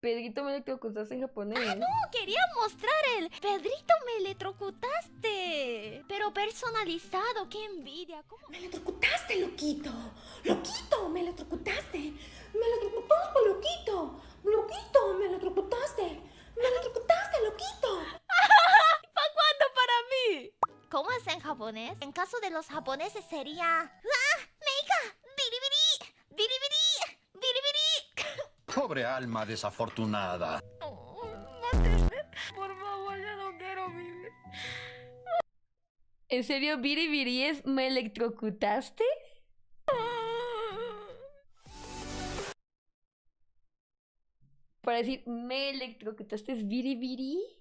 Pedrito me electrocutaste en japonés. ¡Ah, no! Quería mostrar el Pedrito me electrocutaste. Pero personalizado, qué envidia. ¿Cómo? Me electrocutaste, loquito. Loquito, me electrocutaste. Me electrocutaste, loquito. Loquito, me electrocutaste. Me electrocutaste, loquito. ¿Para cuándo para mí? ¿Cómo es en japonés? En caso de los japoneses sería... ¡Ah! Pobre alma desafortunada. Por favor, ya no quiero vivir. ¿En serio, Viri es me electrocutaste? Para decir me electrocutaste es Viri